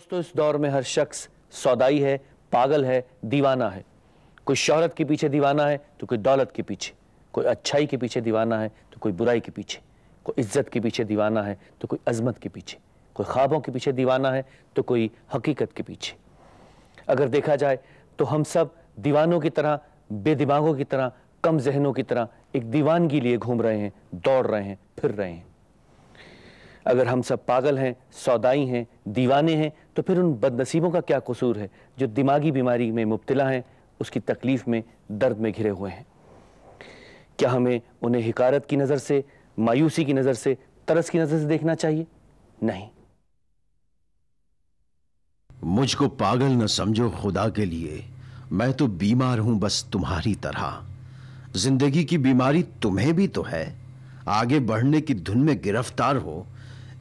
दोस्तों इस दौर में हर शख्स सौदाई है पागल है दीवाना है कोई शोहरत के पीछे दीवाना है तो कोई दौलत के पीछे कोई अच्छाई के पीछे दीवाना है तो कोई बुराई के पीछे कोई इज्जत के पीछे दीवाना है तो कोई अजमत के पीछे कोई ख्वाबों के पीछे दीवाना है तो कोई हकीकत के पीछे अगर देखा जाए तो हम सब दीवानों की तरह बेदिमागों की तरह कम जहनों की तरह एक दीवानगी लिए घूम रहे हैं दौड़ रहे हैं फिर रहे हैं अगर हम सब पागल हैं सौदाई हैं दीवाने हैं तो फिर उन बदनसीबों का क्या कसूर है जो दिमागी बीमारी में मुबतला हैं उसकी तकलीफ़ में दर्द में घिरे हुए हैं क्या हमें उन्हें हकारत की नज़र से मायूसी की नज़र से तरस की नज़र से देखना चाहिए नहीं मुझको पागल न समझो खुदा के लिए मैं तो बीमार हूं बस तुम्हारी तरह जिंदगी की बीमारी तुम्हें भी तो है आगे बढ़ने की धुन में गिरफ्तार हो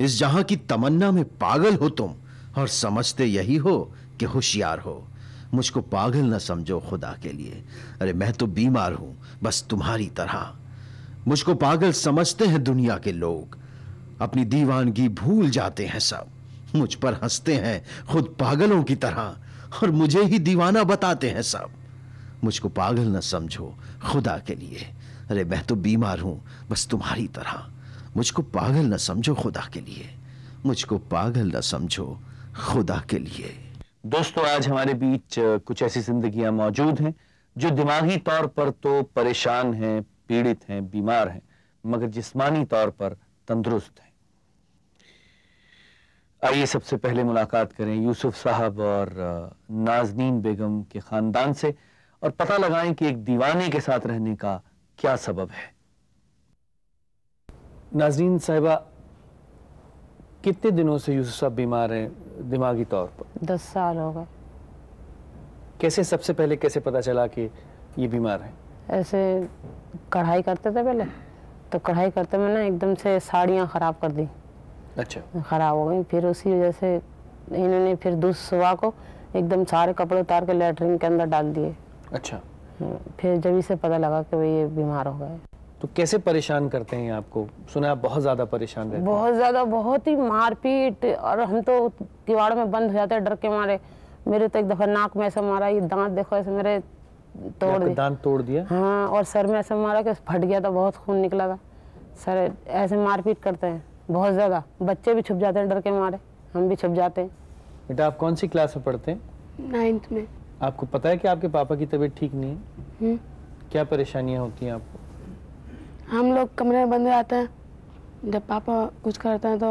इस जहां की तमन्ना में पागल हो तुम और समझते यही हो कि होशियार हो मुझको पागल ना समझो खुदा के लिए अरे मैं तो बीमार हूं बस तुम्हारी तरह मुझको पागल समझते हैं दुनिया के लोग अपनी दीवानगी भूल जाते हैं सब मुझ पर हंसते हैं खुद पागलों की तरह और मुझे ही दीवाना बताते हैं सब मुझको पागल ना समझो खुदा के लिए अरे मैं तो बीमार हूं बस तुम्हारी तरह मुझको पागल न समझो खुदा के लिए मुझको पागल न समझो खुदा के लिए दोस्तों आज हमारे बीच कुछ ऐसी जिंदगियां मौजूद हैं जो दिमागी तौर पर तो परेशान हैं पीड़ित हैं बीमार हैं मगर जिस्मानी तौर पर तंदुरुस्त हैं आइए सबसे पहले मुलाकात करें यूसुफ साहब और नाजनीन बेगम के ख़ानदान से और पता लगाएं कि एक दीवाने के साथ रहने का क्या सबब है नाजरीन साहिबा कितने दिनों से यूसुफ साहब बीमार हैं दिमागी तौर पर दस साल होगा कैसे सबसे पहले कैसे पता चला कि ये बीमार हैं ऐसे कढ़ाई करते थे पहले तो कढ़ाई करते में ना एकदम से साड़ियाँ ख़राब कर दी अच्छा ख़राब हो गई फिर उसी वजह से इन्होंने फिर सुबह को एकदम सारे कपड़े उतार के लेटरिन के अंदर डाल दिए अच्छा हम्म, फिर जब इसे पता लगा कि भाई ये बीमार हो गए तो कैसे परेशान करते हैं आपको सुना आप बहुत ज़्यादा परेशान रहते बहुत ज़्यादा बहुत ही मारपीट और हम तो किवाड़ में बंद हो जाते हैं डर के मारे मेरे तो एक दफ़ा नाक में ऐसा मारा ये दांत देखो ऐसे मेरे तोड़ दिया दांत तोड़ दिया हाँ और सर में ऐसा मारा कि फट गया था बहुत खून निकला था सर ऐसे मारपीट करते हैं बहुत ज़्यादा बच्चे भी छुप जाते हैं डर के मारे हम भी छुप जाते हैं बेटा आप कौन सी क्लास में पढ़ते हैं नाइन्थ में आपको पता है कि आपके पापा की तबीयत ठीक नहीं है हम्म। क्या परेशानियाँ होती हैं आपको हम लोग कमरे में बंद जाते हैं जब पापा कुछ करते हैं तो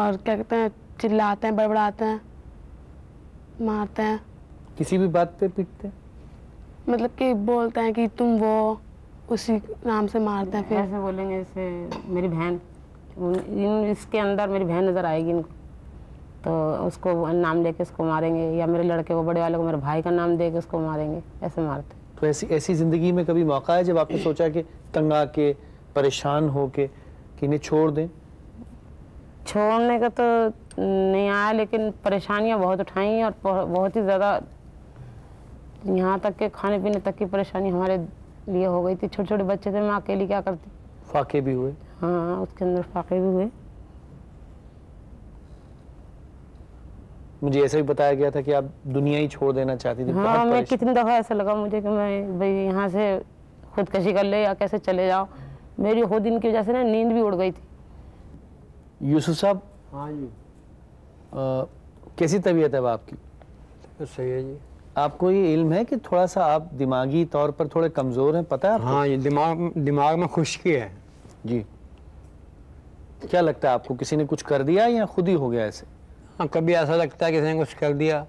और क्या कहते हैं चिल्लाते हैं बड़बड़ाते हैं मारते हैं किसी भी बात पे पीटते हैं मतलब कि बोलते हैं कि तुम वो उसी नाम से मारते हैं फिर ऐसे बोलेंगे ऐसे मेरी बहन इन इसके अंदर मेरी बहन नज़र आएगी इनको तो उसको नाम लेके उसको मारेंगे या मेरे लड़के वो बड़े वाले को मेरे भाई का नाम दे के उसको मारेंगे ऐसे मारते तो ऐसी ऐसी ज़िंदगी में कभी मौका है जब आपने सोचा कि तंग आके परेशान हो के कि इन्हें छोड़ दें छोड़ने का तो नहीं आया लेकिन परेशानियां बहुत उठाई और बहुत ही ज़्यादा यहाँ तक के खाने पीने तक की परेशानी हमारे लिए हो गई थी छोटे छोटे बच्चे थे मैं अकेली क्या करती फाके भी हुए हाँ उसके अंदर फाके भी हुए मुझे ऐसा भी बताया गया था कि आप दुनिया ही छोड़ देना चाहती थी हाँ मैं कितनी दफ़ा ऐसा लगा मुझे कि मैं भाई यहाँ से खुदकशी कर ले या कैसे चले जाओ मेरी हो दिन की वजह से ना नींद भी उड़ गई थी यूसुफ साहब हाँ जी आ, कैसी तबीयत है आपकी तो सही है जी आपको ये इल्म है कि थोड़ा सा आप दिमागी तौर पर थोड़े कमज़ोर हैं पता है आपको? हाँ ये दिमाग दिमाग में खुशकी है जी क्या लगता है आपको किसी ने कुछ कर दिया या खुद ही हो गया ऐसे हाँ कभी ऐसा लगता है किसी ने कुछ कर दिया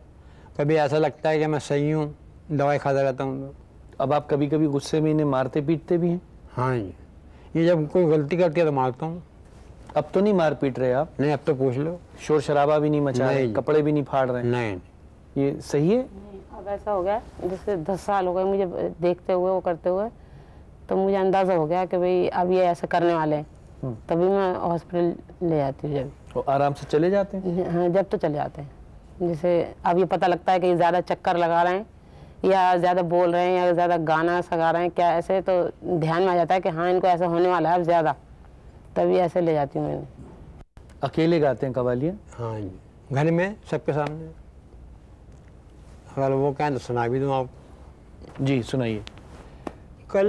कभी ऐसा लगता है कि मैं सही हूँ दवाई खाता रहता हूँ अब आप कभी कभी गुस्से में इन्हें मारते पीटते भी हैं हाँ जी ये जब कोई गलती करती है तो मारता हूँ अब तो नहीं मार पीट रहे आप नहीं अब तो पूछ लो शोर शराबा भी नहीं मचा रहे कपड़े भी नहीं फाड़ रहे नहीं ये सही है अब ऐसा हो गया जैसे दस साल हो गए मुझे देखते हुए वो करते हुए तो मुझे अंदाज़ा हो गया कि भाई अब ये ऐसा करने वाले हैं हम्म। तभी मैं हॉस्पिटल ले जाती हूँ जब तो आराम से चले जाते हैं हाँ जब तो चले जाते हैं जैसे अब ये पता लगता है कि ज़्यादा चक्कर लगा रहे हैं या ज़्यादा बोल रहे हैं या ज़्यादा गाना सगा रहे हैं क्या ऐसे तो ध्यान में आ जाता है कि हाँ इनको ऐसा होने वाला है अब ज़्यादा तभी ऐसे ले जाती हूँ मैंने अकेले गाते हैं कवालियाँ हाँ जी घर में सबके सामने अगर वो क्या तो सुना भी दूँ आप जी सुनाइए कल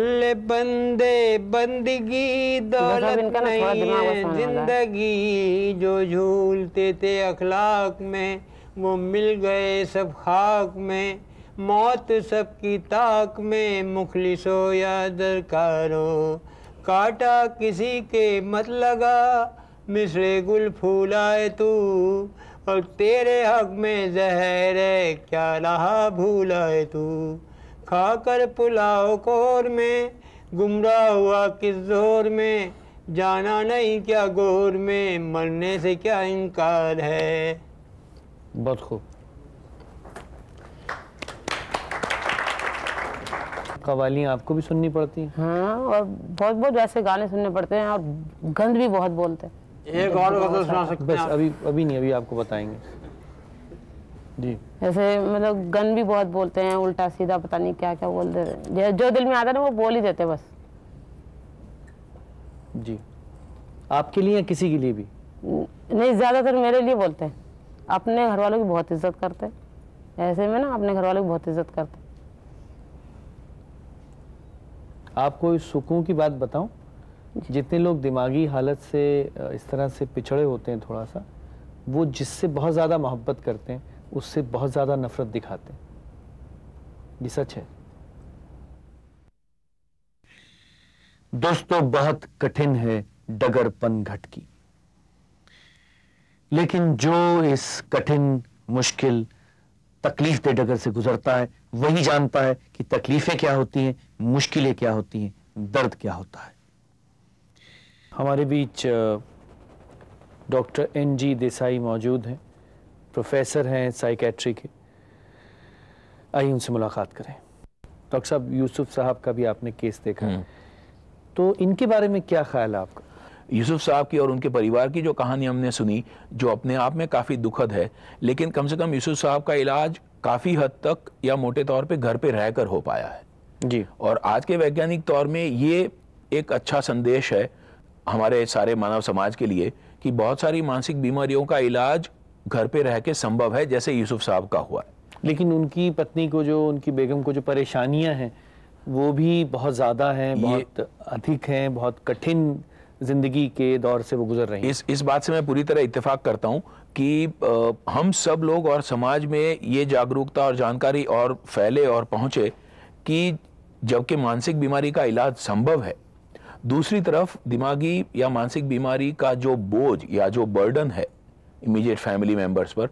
बंदे बंदगी दौलत नहीं है जिंदगी जो झूलते थे अखलाक में वो मिल गए सब खाक में मौत सबकी ताक में मुखलिसो या दरकारो काटा किसी के मत लगा मिसरे गुल फूलाए तू और तेरे हक में जहर है क्या रहा भूलाए तू खाकर पुलाव कोर में गुमराह हुआ किस जोर में जाना नहीं क्या गोर में मरने से क्या इनकार है बहुत खूब कवालियाँ आपको भी सुननी पड़ती हैं हाँ और बहुत बहुत ऐसे गाने सुनने पड़ते हैं और गंद भी बहुत बोलते हैं एक और गजल सुना सकते हैं बस अभी अभी नहीं अभी आपको बताएंगे जैसे मतलब गन भी बहुत बोलते हैं उल्टा सीधा पता नहीं क्या क्या बोल देते जो दिल में आता है ना वो बोल ही देते बस जी आपके लिए या किसी के लिए भी नहीं ज़्यादातर मेरे लिए बोलते हैं अपने घर वालों की बहुत इज्जत करते हैं ऐसे में ना अपने घर वालों की बहुत इज्जत करते आपको इस सुकून की बात बताऊं जितने लोग दिमागी हालत से इस तरह से पिछड़े होते हैं थोड़ा सा वो जिससे बहुत ज़्यादा मोहब्बत करते हैं उससे बहुत ज़्यादा नफरत दिखाते हैं ये सच है दोस्तों बहुत कठिन है डगरपन घटकी की लेकिन जो इस कठिन मुश्किल तकलीफ दे डगर से गुजरता है वही जानता है कि तकलीफें क्या होती हैं मुश्किलें क्या होती हैं दर्द क्या होता है हमारे बीच डॉक्टर एन जी देसाई मौजूद हैं प्रोफेसर हैं साइकेट्री के आइए उनसे मुलाकात करें डॉक्टर साहब यूसुफ साहब का भी आपने केस देखा है हम्म। तो इनके बारे में क्या ख्याल है आपका यूसुफ साहब की और उनके परिवार की जो कहानी हमने सुनी जो अपने आप में काफ़ी दुखद है लेकिन कम से कम यूसुफ साहब का इलाज काफ़ी हद तक या मोटे तौर पे घर पे रहकर हो पाया है जी और आज के वैज्ञानिक तौर में ये एक अच्छा संदेश है हमारे सारे मानव समाज के लिए कि बहुत सारी मानसिक बीमारियों का इलाज घर पे रह के संभव है जैसे यूसुफ साहब का हुआ है लेकिन उनकी पत्नी को जो उनकी बेगम को जो परेशानियां हैं वो भी बहुत ज़्यादा हैं बहुत अधिक हैं बहुत कठिन ज़िंदगी के दौर से वो गुजर रहे हैं इस इस बात से मैं पूरी तरह इत्तेफाक करता हूँ कि आ, हम सब लोग और समाज में ये जागरूकता और जानकारी और फैले और पहुँचे कि जबकि मानसिक बीमारी का इलाज संभव है दूसरी तरफ दिमागी या मानसिक बीमारी का जो बोझ या जो बर्डन है इमीडिएट फैमिली मेम्बर्स पर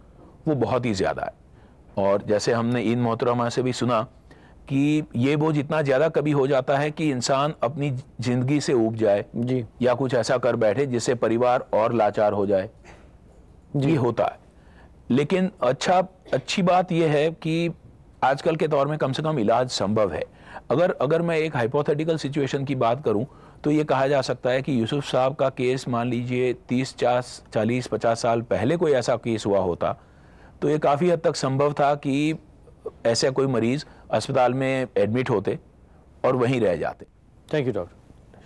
वो बहुत ही ज़्यादा है और जैसे हमने इन मोहतरमा से भी सुना कि ये बोझ इतना ज़्यादा कभी हो जाता है कि इंसान अपनी ज़िंदगी से उब जाए जी या कुछ ऐसा कर बैठे जिससे परिवार और लाचार हो जाए ये होता है लेकिन अच्छा अच्छी बात यह है कि आजकल के दौर में कम से कम इलाज संभव है अगर अगर मैं एक हाइपोथेटिकल सिचुएशन की बात करूं तो ये कहा जा सकता है कि यूसुफ साहब का केस मान लीजिए तीस चास चालीस पचास साल पहले कोई ऐसा केस हुआ होता तो ये काफ़ी हद तक संभव था कि ऐसे कोई मरीज़ अस्पताल में एडमिट होते और वहीं रह जाते थैंक यू डॉक्टर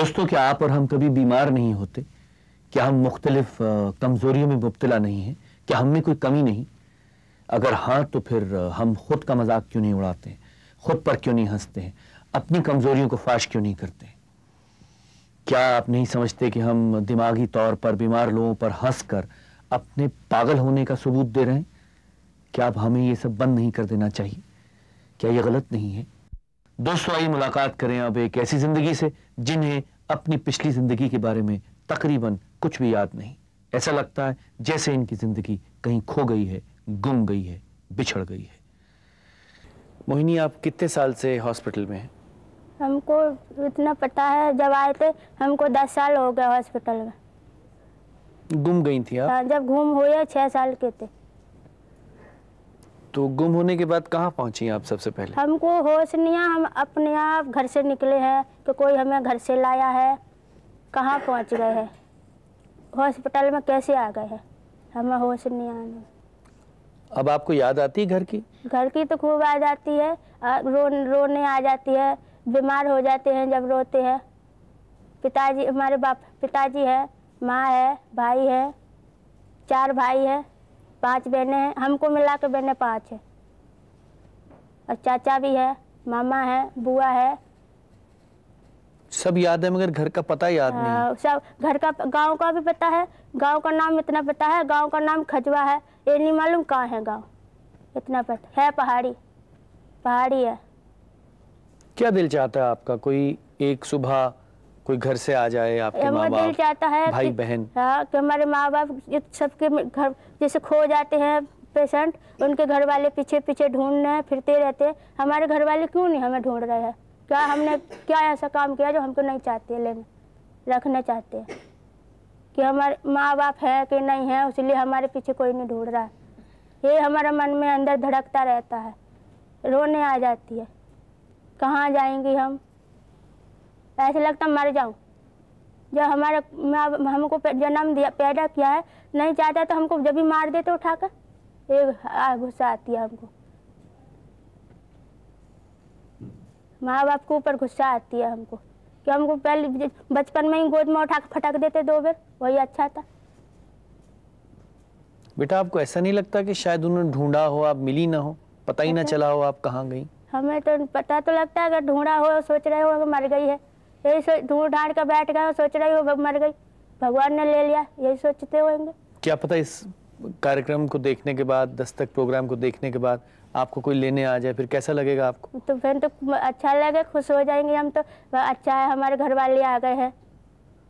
दोस्तों क्या आप और हम कभी बीमार नहीं होते क्या हम मुख्तलिफ कमज़ोरियों में मुबतला नहीं है क्या हम में कोई कमी नहीं अगर हाँ तो फिर हम खुद का मजाक क्यों नहीं उड़ाते हैं खुद पर क्यों नहीं हंसते हैं अपनी कमजोरियों को फाश क्यों नहीं करते क्या आप नहीं समझते कि हम दिमागी तौर पर बीमार लोगों पर हंस कर अपने पागल होने का सबूत दे रहे हैं क्या आप हमें यह सब बंद नहीं कर देना चाहिए क्या यह गलत नहीं है दोस्तों आई मुलाकात करें अब एक ऐसी जिंदगी से जिन्हें अपनी पिछली जिंदगी के बारे में तकरीबन कुछ भी याद नहीं ऐसा लगता है जैसे इनकी जिंदगी कहीं खो गई है गुम गई है बिछड़ गई है मोहिनी आप कितने साल से हॉस्पिटल में हैं हमको इतना पता है जब आए थे हमको दस साल हो गया हॉस्पिटल में गुम गई थी आप? हाँ, जब गुम हुए छह साल के थे तो गुम होने के बाद कहाँ पहुँची आप सबसे पहले हमको होश नहीं है हम अपने आप घर से निकले हैं कि कोई हमें घर से लाया है कहाँ पहुँच गए हैं हॉस्पिटल में कैसे आ गए हैं हमें होश नहीं आने अब आपको याद आती है घर की घर की तो खूब आ जाती है रो रोने आ जाती है बीमार हो जाते हैं जब रोते हैं पिताजी हमारे बाप पिताजी है माँ है भाई है चार भाई है पांच बहनें हैं हमको मिला के बहनें पाँच है और चाचा भी है मामा है बुआ है सब याद है मगर घर का पता याद नहीं आ, हाँ, सब घर का गांव का भी पता है गांव का नाम इतना पता है गांव का नाम खजवा है ये नहीं मालूम कहाँ है गांव इतना पता है पहाड़ी पहाड़ी है क्या दिल चाहता है आपका कोई एक सुबह कोई घर से आ जाए आपके माँ बाप दिल चाहता है भाई बहन हाँ कि हमारे माँ बाप सबके घर जैसे खो जाते हैं पेशेंट उनके घर वाले पीछे पीछे ढूंढ रहे फिरते रहते हैं हमारे घर वाले क्यों नहीं हमें ढूंढ रहे हैं क्या हमने क्या ऐसा काम किया जो हमको नहीं चाहते लेना रखना चाहते हैं कि हमारे माँ बाप है कि नहीं है इसलिए हमारे पीछे कोई नहीं ढूंढ रहा ये हमारे मन में अंदर धड़कता रहता है रोने आ जाती है कहाँ जाएंगे हम ऐसे लगता मर जाऊँ जब हमारा हमको जन्म दिया पैदा किया है नहीं चाहता तो हमको जब भी मार देते उठाकर एक गुस्सा आती है हमको माँ बाप के ऊपर गुस्सा आती है हमको कि हमको पहले बचपन में ही गोद में उठा फटक देते दो बार वही अच्छा था बेटा आपको ऐसा नहीं लगता कि शायद उन्होंने ढूंढा हो आप मिली ना हो पता ही ना अच्छा। चला हो आप कहाँ गई हमें तो पता तो लगता है अगर ढूंढा हो सोच रहे हो मर गई है यही सोच ढूंढ ढाँढ़ कर बैठ गए सोच रहे हो मर गई भगवान ने ले लिया यही सोचते होंगे क्या पता इस कार्यक्रम को देखने के बाद दस्तक प्रोग्राम को देखने के बाद आपको कोई लेने आ जाए फिर कैसा लगेगा आपको तो फिर तो अच्छा लगेगा तो। अच्छा खुश हो जाएंगे हम तो अच्छा है हमारे घर वाले आ गए हैं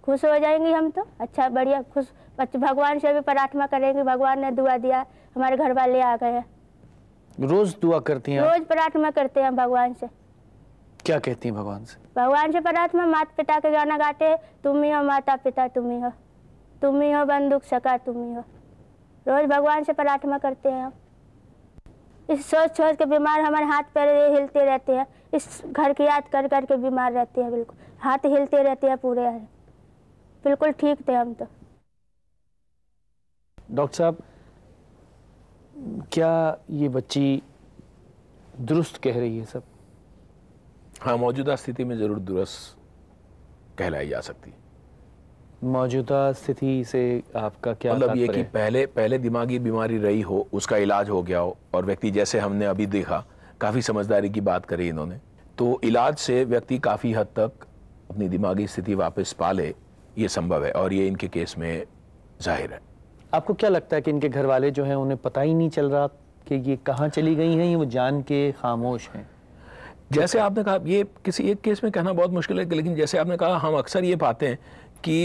खुश हो जाएंगी हम तो अच्छा बढ़िया खुश अच्छा, भगवान से भी प्रार्थना करेंगे भगवान ने दुआ दिया हमारे घर वाले आ गए हैं रोज दुआ करती हैं रोज प्रार्थना करते हैं भगवान से क्या कहती हैं भगवान से भगवान से प्रार्थना माता पिता के गाना गाते हैं तुम ही हो माता पिता तुम ही हो तुम ही हो बंदूक सका तुम ही हो रोज भगवान से प्रार्थना करते हैं हम इस सोच सोच के बीमार हमारे हाथ पैर हिलते रहते हैं इस घर की याद कर कर के बीमार रहते हैं बिल्कुल हाथ हिलते रहते हैं पूरे बिल्कुल ठीक थे हम तो डॉक्टर साहब क्या ये बच्ची दुरुस्त कह रही है सब हाँ मौजूदा स्थिति में ज़रूर दुरुस्त कहलाई जा सकती मौजूदा स्थिति से आपका क्या मतलब ये कि पहले पहले दिमागी बीमारी रही हो उसका इलाज हो गया हो और व्यक्ति जैसे हमने अभी देखा काफ़ी समझदारी की बात करी इन्होंने तो इलाज से व्यक्ति काफ़ी हद तक अपनी दिमागी स्थिति वापस पा ले ये संभव है और ये इनके केस में जाहिर है आपको क्या लगता है कि इनके घर वाले जो हैं उन्हें पता ही नहीं चल रहा कि ये कहाँ चली गई हैं ये वो जान के खामोश हैं जैसे आपने कहा ये किसी एक केस में कहना बहुत मुश्किल है लेकिन जैसे आपने कहा हम अक्सर ये पाते हैं कि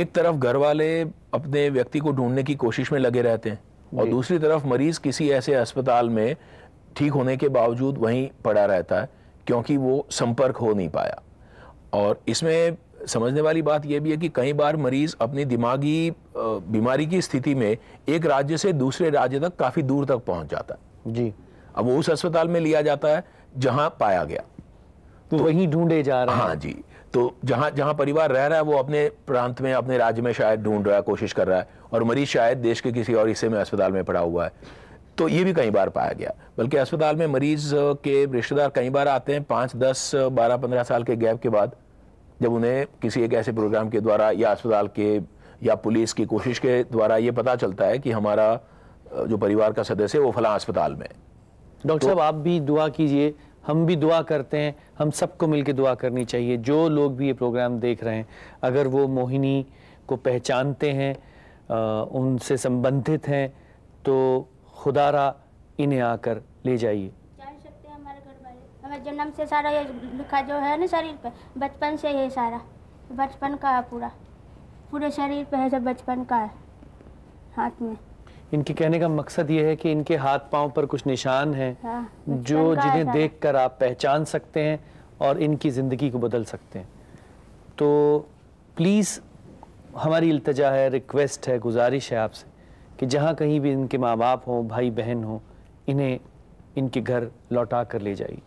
एक तरफ घर वाले अपने व्यक्ति को ढूंढने की कोशिश में लगे रहते हैं और दूसरी तरफ मरीज किसी ऐसे अस्पताल में ठीक होने के बावजूद वहीं पड़ा रहता है क्योंकि वो संपर्क हो नहीं पाया और इसमें समझने वाली बात यह भी है कि कई बार मरीज अपनी दिमागी बीमारी की स्थिति में एक राज्य से दूसरे राज्य तक काफ़ी दूर तक पहुंच जाता है जी अब वो उस अस्पताल में लिया जाता है जहां पाया गया तो, तो वहीं ढूंढे जा रहा हाँ जी तो जहां जहां परिवार रह रहा है वो अपने प्रांत में अपने राज्य में शायद ढूंढ रहा है कोशिश कर रहा है और मरीज शायद देश के किसी और हिस्से में अस्पताल में पड़ा हुआ है तो ये भी कई बार पाया गया बल्कि अस्पताल में मरीज के रिश्तेदार कई बार आते हैं पांच दस बारह पंद्रह साल के गैप के बाद जब उन्हें किसी एक ऐसे प्रोग्राम के द्वारा या अस्पताल के या पुलिस की कोशिश के द्वारा ये पता चलता है कि हमारा जो परिवार का सदस्य है वो फला अस्पताल में डॉक्टर तो साहब तो, आप भी दुआ कीजिए हम भी दुआ करते हैं हम सबको मिलकर दुआ करनी चाहिए जो लोग भी ये प्रोग्राम देख रहे हैं अगर वो मोहिनी को पहचानते हैं उनसे संबंधित हैं तो खुदारा इन्हें आकर ले जाइए जन्म से सारा ये लिखा जो है ना शरीर पे बचपन से ये सारा बचपन का है पूरा पूरे शरीर पे है सब बचपन का है हाथ में इनके कहने का मकसद ये है कि इनके हाथ पांव पर कुछ निशान हैं हाँ, जो जिन्हें देखकर आप पहचान सकते हैं और इनकी ज़िंदगी को बदल सकते हैं तो प्लीज़ हमारी इल्तजा है रिक्वेस्ट है गुजारिश है आपसे कि जहाँ कहीं भी इनके माँ बाप हों भाई बहन हों इन्हें इनके घर लौटा कर ले जाइए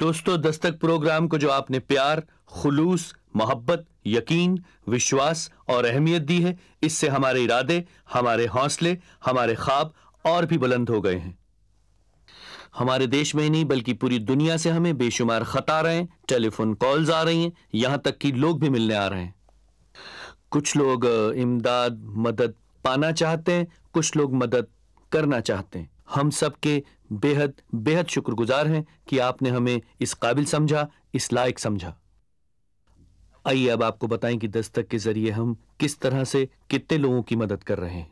दोस्तों दस्तक प्रोग्राम को जो आपने प्यार खुलूस मोहब्बत यकीन विश्वास और अहमियत दी है इससे हमारे इरादे हमारे हौसले हमारे ख्वाब और भी बुलंद हो गए हैं हमारे देश में ही नहीं बल्कि पूरी दुनिया से हमें बेशुमार खत आ रहे हैं टेलीफोन कॉल्स आ रही हैं यहां तक कि लोग भी मिलने आ रहे हैं कुछ लोग इमदाद मदद पाना चाहते हैं कुछ लोग मदद करना चाहते हैं हम सबके बेहद बेहद शुक्रगुजार हैं कि आपने हमें इस काबिल समझा इस लायक समझा आइए अब आपको बताएं कि दस्तक के जरिए हम किस तरह से कितने लोगों की मदद कर रहे हैं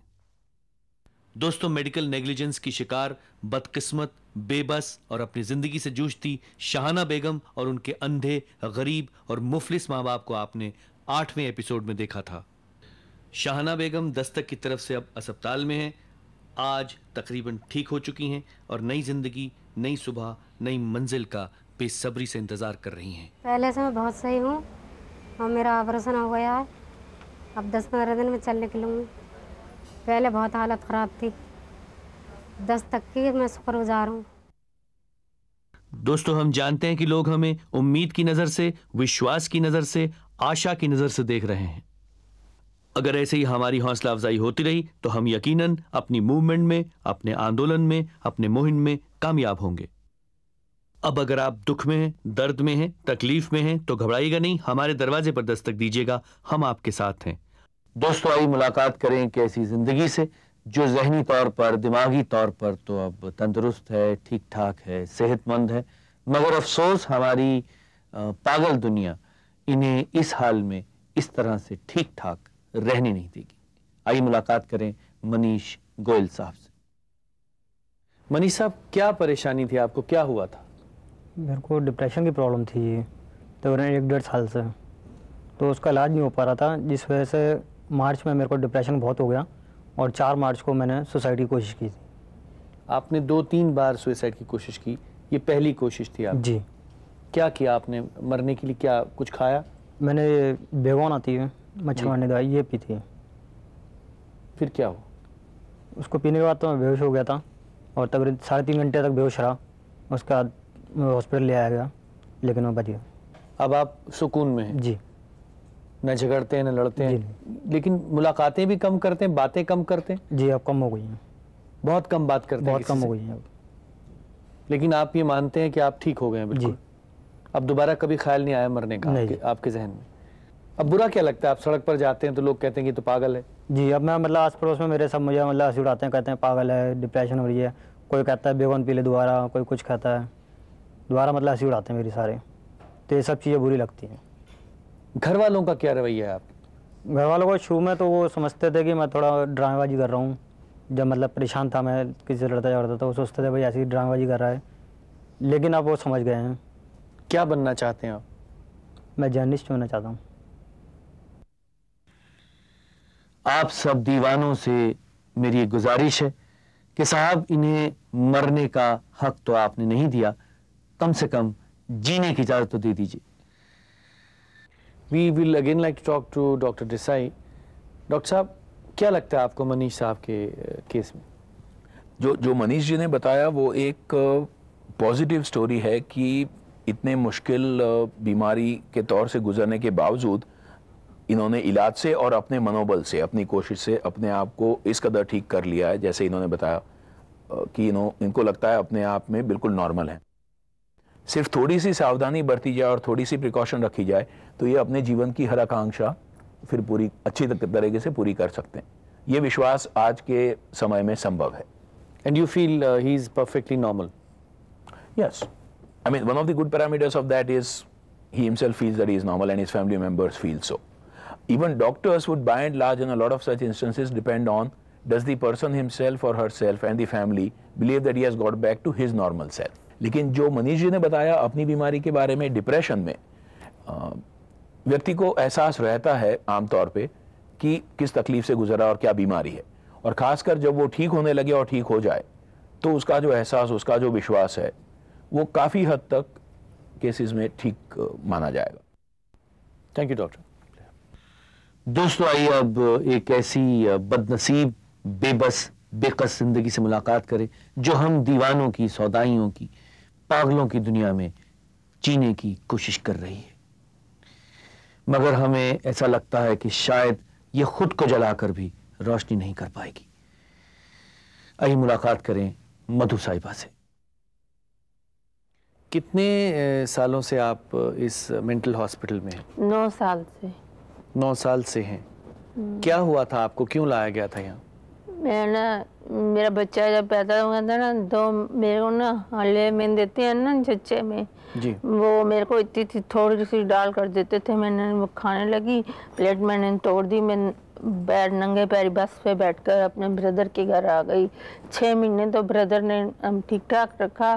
दोस्तों मेडिकल नेग्लिजेंस की शिकार बदकिस्मत बेबस और अपनी जिंदगी से जूझती शाहाना बेगम और उनके अंधे गरीब और मुफलिस माँ बाप को आपने आठवें एपिसोड में देखा था शाहाना बेगम दस्तक की तरफ से अब अस्पताल में है आज तकरीबन ठीक हो चुकी हैं और नई ज़िंदगी नई सुबह नई मंजिल का बेसब्री से इंतज़ार कर रही हैं पहले से मैं बहुत सही हूँ और मेरा ऑपरेशन हो गया है अब दस पंद्रह दिन में चल निकलूँगी पहले बहुत हालत ख़राब थी दस तक की मैं शुक्रगुजार हूँ दोस्तों हम जानते हैं कि लोग हमें उम्मीद की नज़र से विश्वास की नज़र से आशा की नज़र से देख रहे हैं अगर ऐसे ही हमारी हौसला अफजाई होती रही तो हम यकीनन अपनी मूवमेंट में अपने आंदोलन में अपने मुहिम में कामयाब होंगे अब अगर आप दुख में हैं दर्द में हैं तकलीफ में हैं तो घबराइएगा नहीं हमारे दरवाजे पर दस्तक दीजिएगा हम आपके साथ हैं दोस्तों आई मुलाकात करें एक ऐसी जिंदगी से जो जहनी तौर पर दिमागी तौर पर तो अब तंदुरुस्त है ठीक ठाक है सेहतमंद है मगर अफसोस हमारी पागल दुनिया इन्हें इस हाल में इस तरह से ठीक ठाक रहने नहीं देगी आइए मुलाकात करें मनीष गोयल साहब से मनीष साहब क्या परेशानी थी आपको क्या हुआ था मेरे को डिप्रेशन की प्रॉब्लम थी तो एक डेढ़ साल से तो उसका इलाज नहीं हो पा रहा था जिस वजह से मार्च में मेरे को डिप्रेशन बहुत हो गया और चार मार्च को मैंने सुसाइड की कोशिश की थी आपने दो तीन बार सुसाइड की कोशिश की ये पहली कोशिश थी आप जी क्या किया आपने मरने के लिए क्या कुछ खाया मैंने बेगौन आती है मच्छरवानी दवाई ये पी थी फिर क्या हुआ उसको पीने के बाद तो मैं बेहोश हो गया था और तकरीबन साढ़े तीन घंटे तक बेहोश रहा उसके बाद हॉस्पिटल ले आया गया लेकिन वो बच गया अब आप सुकून में हैं जी न झगड़ते हैं न लड़ते हैं लेकिन मुलाकातें भी कम करते हैं बातें कम करते हैं जी अब कम हो गई हैं बहुत कम बात करते बहुत कम हो गई हैं अब लेकिन आप ये मानते हैं कि आप ठीक हो गए हैं बिल्कुल अब दोबारा कभी ख्याल नहीं आया मरने का आपके जहन में अब बुरा क्या लगता है आप सड़क पर जाते हैं तो लोग कहते हैं कि तो पागल है जी अब मैं मतलब आस पड़ोस में मेरे सब मुझे मतलब हंसी उड़ाते हैं कहते हैं पागल है डिप्रेशन हो रही है कोई कहता है बेगन पीले दोबारा कोई कुछ कहता है दोबारा मतलब हंसी उड़ाते हैं मेरी सारे तो ये सब चीज़ें बुरी लगती हैं घर वालों का क्या रवैया है आप घर वालों को शुरू में तो वो समझते थे कि मैं थोड़ा ड्रामेबाजी कर रहा हूँ जब मतलब परेशान था मैं किसी से लड़ता झड़ता था तो वो सोचते थे भाई ऐसी ड्रामेबाजी कर रहा है लेकिन अब वो समझ गए हैं क्या बनना चाहते हैं आप मैं जर्नलिस्ट बनना चाहता हूँ आप सब दीवानों से मेरी एक गुजारिश है कि साहब इन्हें मरने का हक तो आपने नहीं दिया कम से कम जीने की इजाज़त तो दे दीजिए we will again like talk to doctor Desai doctor साहब क्या लगता है आपको मनीष साहब के केस में जो जो मनीष जी ने बताया वो एक पॉजिटिव स्टोरी है कि इतने मुश्किल बीमारी के तौर से गुजरने के बावजूद इन्होंने इलाज से और अपने मनोबल से अपनी कोशिश से अपने आप को इस कदर ठीक कर लिया है जैसे इन्होंने बताया कि इनको लगता है अपने आप में बिल्कुल नॉर्मल है सिर्फ थोड़ी सी सावधानी बरती जाए और थोड़ी सी प्रिकॉशन रखी जाए तो ये अपने जीवन की हर आकांक्षा फिर पूरी अच्छी तरीके से पूरी कर सकते हैं ये विश्वास आज के समय में संभव है and you feel he is perfectly normal yes I mean one of the good parameters of that is he himself feels that is normal and his family members feel so so. Even doctors would by and large in a lot of such instances depend on does the person himself or herself and the family believe that he has got back to his normal self. लेकिन जो मनीष जी ने बताया अपनी बीमारी के बारे में depression में व्यक्ति को एहसास रहता है आमतौर पे कि किस तकलीफ से गुजरा और क्या बीमारी है और ख़ासकर जब वो ठीक होने लगे और ठीक हो जाए तो उसका जो एहसास उसका जो विश्वास है वो काफ़ी हद तक केसेस में ठीक माना जाएगा थैंक यू डॉक्टर दोस्तों आइए अब एक ऐसी बदनसीब बेबस बेकस जिंदगी से मुलाकात करें जो हम दीवानों की सौदाइयों की पागलों की दुनिया में जीने की कोशिश कर रही है मगर हमें ऐसा लगता है कि शायद ये खुद को जलाकर भी रोशनी नहीं कर पाएगी आइए मुलाकात करें मधु साहिबा से कितने सालों से आप इस मेंटल हॉस्पिटल में हैं नौ साल से नौ साल से हैं हम्म। क्या हुआ था आपको क्यों लाया गया था यहाँ मैं ना मेरा बच्चा जब पैदा हुआ था ना तो मेरे को ना हले में देते हैं ना चच्चे में जी वो मेरे को इतनी थी थोड़ी सी डाल कर देते थे मैंने वो खाने लगी प्लेट मैंने तोड़ दी मैं बैठ नंगे पैर बस पे बैठकर अपने ब्रदर के घर आ गई छः महीने तो ब्रदर ने ठीक ठाक रखा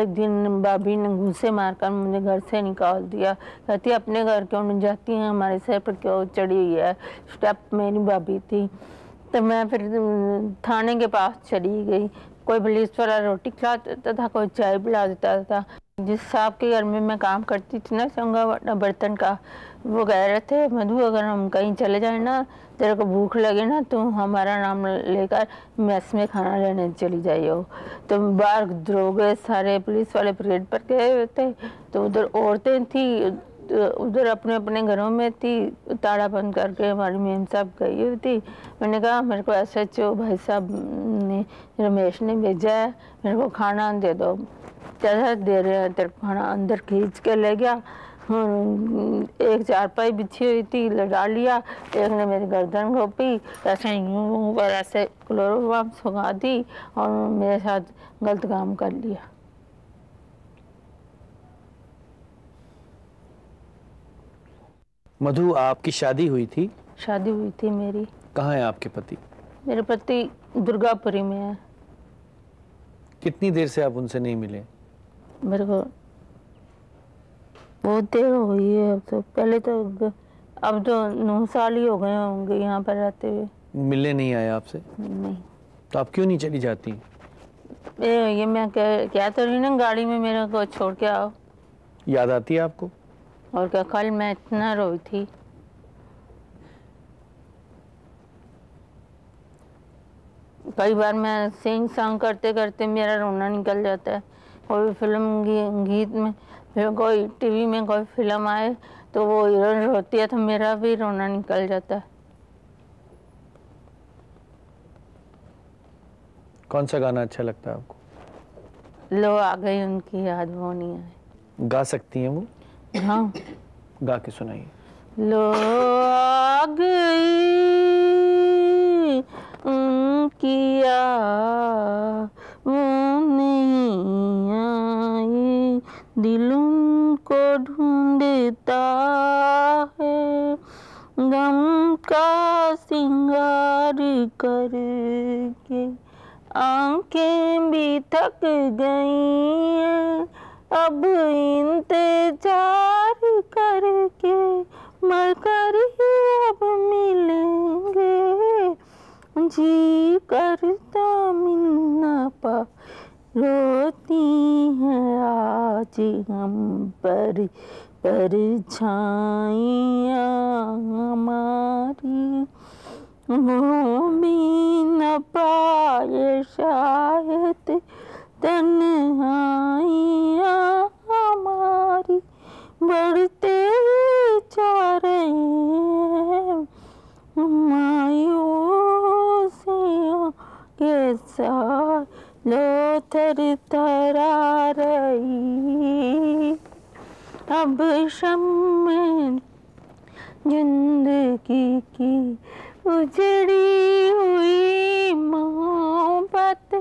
एक दिन भाभी ने घूसे मारकर मुझे घर से निकाल दिया कहती अपने घर क्यों नहीं जाती हैं हमारे सर पर क्यों चढ़ी हुई है स्टेप मेरी भाभी थी तो मैं फिर थाने के पास चली गई कोई वाला रोटी खिला देता था कोई चाय पिला देता था जिस साहब के घर में मैं काम करती थी ना संगा बर्तन का वो कह रहे थे मधु अगर हम कहीं चले जाए ना तेरे को भूख लगे ना तो हमारा नाम लेकर मैस में खाना लेने चली जाइए तो बाहर द्रोगे सारे पुलिस वाले परेड पर गए थे तो उधर औरतें थी तो उधर अपने अपने घरों में थी ताड़ा बंद करके हमारी मेम साहब गई हुई थी मैंने कहा मेरे को एस एच ओ भाई साहब ने रमेश ने भेजा है मेरे को खाना दे दो चाचा दे रहे हैं तेरे खाना अंदर खींच के ले गया एक चारपाई बिछी हुई थी लगा लिया एक ने मेरी गर्दन घोपी ऐसे यूँ पर ऐसे क्लोरोफार्म सुखा दी और मेरे साथ गलत काम कर लिया मधु आपकी शादी हुई थी शादी हुई थी मेरी कहाँ है आपके पति मेरे पति दुर्गापुरी में है कितनी देर से आप उनसे नहीं मिले मेरे को बहुत देर हुई है अब तो पहले तो अब तो नौ साल ही हो गए होंगे यहाँ पर रहते हुए मिलने नहीं आए आपसे नहीं तो आप क्यों नहीं चली जाती ये मैं कह क्या तो रही ना गाड़ी में मेरे को छोड़ के आओ याद आती है आपको और क्या कल मैं इतना रोई थी कई बार मैं सिंग सॉन्ग करते करते मेरा रोना निकल जाता है कोई फिल्म गी, गीत में कोई टीवी में कोई फिल्म आए तो वो हीरोइन रोती है तो मेरा भी रोना निकल जाता है कौन सा गाना अच्छा लगता है आपको लो आ गई उनकी याद वो नहीं आए गा सकती हैं वो हाँ गा के सुनाइए लोग दिल उनको है गम का सिंगार करके आंखें भी थक गई हैं अब इंतजार करके मगर ही अब मिलेंगे जी करता मिलना पा रोती हैं आज हम पर पर छाइया हमारी वो भी न पाए शायद तन्हाइया हमारी बढ़ते जा रहे हैं मायूसियों के साथ लो थर थरा रही अब शम जिंदगी की उजड़ी हुई मोहब्बत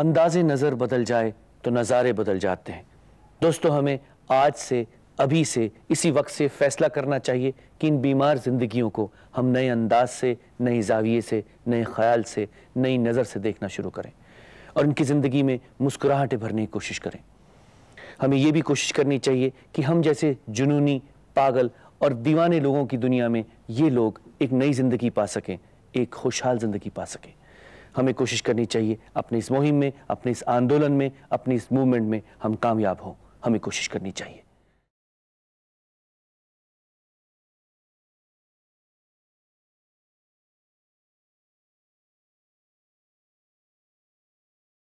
अंदाजे नज़र बदल जाए तो नज़ारे बदल जाते हैं दोस्तों हमें आज से अभी से इसी वक्त से फैसला करना चाहिए कि इन बीमार जिंदगियों को हम नए अंदाज से नए जाविये से नए ख्याल से नई नज़र से देखना शुरू करें और इनकी ज़िंदगी में मुस्कुराहटें भरने की कोशिश करें हमें यह भी कोशिश करनी चाहिए कि हम जैसे जुनूनी पागल और दीवाने लोगों की दुनिया में ये लोग एक नई ज़िंदगी पा सकें एक खुशहाल ज़िंदगी पा सकें हमें कोशिश करनी चाहिए अपने इस मुहिम में अपने इस आंदोलन में अपने इस मूवमेंट में हम कामयाब हों हमें कोशिश करनी चाहिए